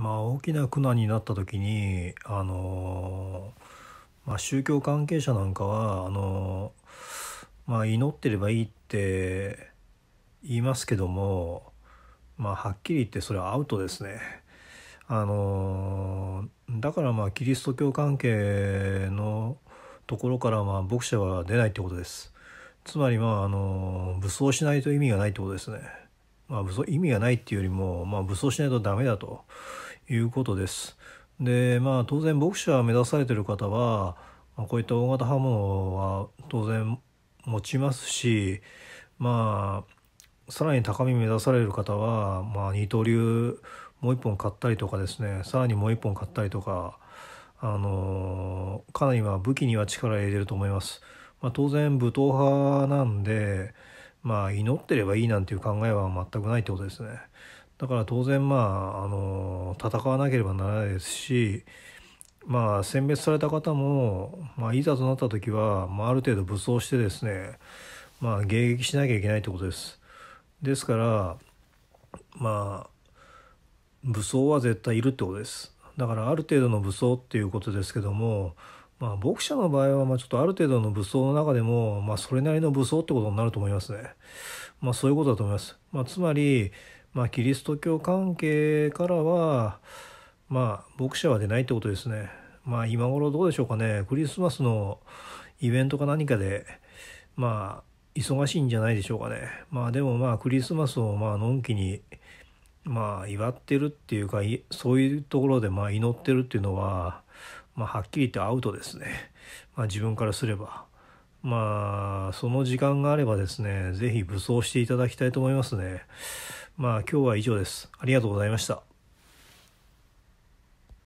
まあ、大きな苦難になった時に、あのまあ、宗教関係者なんかはあの、まあ、祈ってればいいって言いますけども、まあ、はっきり言ってそれはアウトですね。あのだからまあキリスト教関係のところからまあ牧者は出ないってことです。つまりまああの武装しないと意味がないってことですね。まあ、武装意味がないっていうよりも、まあ、武装しないとダメだということです。でまあ当然牧クは目指されてる方は、まあ、こういった大型刃物は当然持ちますしまあさらに高み目指される方は、まあ、二刀流もう一本買ったりとかですねさらにもう一本買ったりとか、あのかなりは武器には力入れてると思います。まあ、当然武闘派なんで、まあ、祈ってればいいなんていう考えは全くないってことですね。だから当然まああの戦わなければならないですしまあ選別された方も、まあ、いざとなった時は、まあ、ある程度武装してですねまあ迎撃しなきゃいけないってことです。ですからまあ武装は絶対いるってことです。だからある程度の武装っていうことですけども、まあ、ボの場合はまちょっとある程度の武装の中でも、まあ、それなりの武装ってことになると思いますね。まあ、そういうことだと思います。まあ、つまりまあ、キリスト教関係からは、まあ、牧者は出ないってことですね。まあ、今頃どうでしょうかね。クリスマスのイベントか何かで、まあ、忙しいんじゃないでしょうかね。まあ、でもまあ、クリスマスをまあ、のんきに、まあ、祝ってるっていうか、そういうところでまあ、祈ってるっていうのは、まあ、はっきり言ってアウトですね。まあ、自分からすれば。まあ、その時間があればですね、ぜひ武装していただきたいと思いますね。まあ今日は以上です。ありがとうございました。